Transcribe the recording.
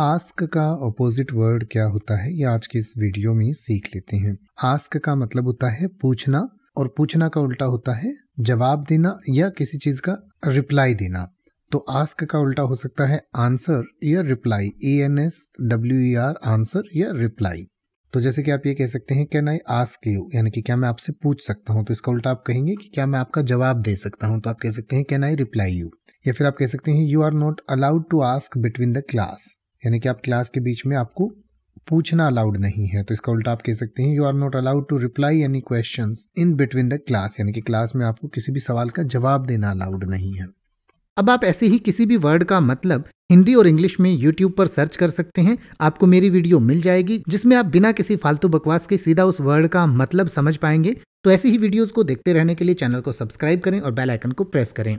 ask का opposite word क्या होता है ये आज की इस वीडियो में सीख लेते हैं आस्क का मतलब होता है पूछना और पूछना का उल्टा होता है जवाब देना या किसी चीज का रिप्लाई देना तो आस्क का उल्टा हो सकता है आंसर या reply A N S W R answer या रिप्लाई तो जैसे कि आप ये कह सकते हैं कैन आई आस्क यू यानी कि क्या मैं आपसे पूछ सकता हूँ तो इसका उल्टा आप कहेंगे कि क्या मैं आपका जवाब दे सकता हूँ तो आप कह सकते हैं कैन आई रिप्लाई यू या फिर आप कह सकते हैं you are not allowed to ask between the class यानी कि आप क्लास के बीच में आपको पूछना अलाउड नहीं है तो इसका उल्टा आप कह सकते हैं you are not allowed to reply any question in between the class यानी कि क्लास में आपको किसी भी सवाल का जवाब देना अलाउड नहीं है अब आप ऐसे ही किसी भी वर्ड का मतलब हिंदी और इंग्लिश में यूट्यूब पर सर्च कर सकते हैं आपको मेरी वीडियो मिल जाएगी जिसमें आप बिना किसी फालतू बकवास के सीधा उस वर्ड का मतलब समझ पाएंगे तो ऐसी ही वीडियोस को देखते रहने के लिए चैनल को सब्सक्राइब करें और बेल आइकन को प्रेस करें